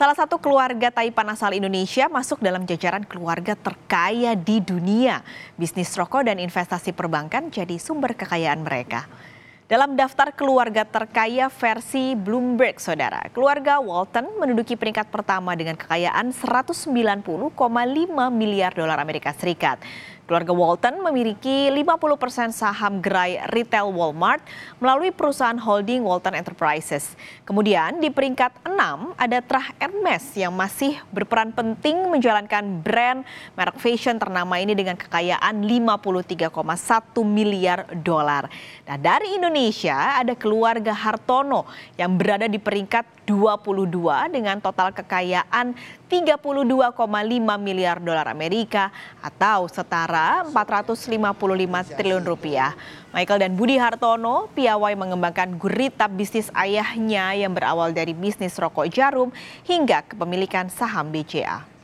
Salah satu keluarga Taipan asal Indonesia masuk dalam jajaran keluarga terkaya di dunia. Bisnis rokok dan investasi perbankan jadi sumber kekayaan mereka. Dalam daftar keluarga terkaya versi Bloomberg, saudara, keluarga Walton menduduki peringkat pertama dengan kekayaan 190,5 miliar dolar Amerika Serikat. Keluarga Walton memiliki 50% saham gerai retail Walmart melalui perusahaan holding Walton Enterprises. Kemudian di peringkat 6 ada Trah Hermes yang masih berperan penting menjalankan brand merek fashion ternama ini dengan kekayaan 53,1 miliar dolar. Nah, dari Indonesia ada keluarga Hartono yang berada di peringkat 22 dengan total kekayaan 32,5 miliar dolar Amerika atau setara negara 455 triliun rupiah. Michael dan Budi Hartono piawai mengembangkan gurita bisnis ayahnya yang berawal dari bisnis rokok jarum hingga kepemilikan saham BCA.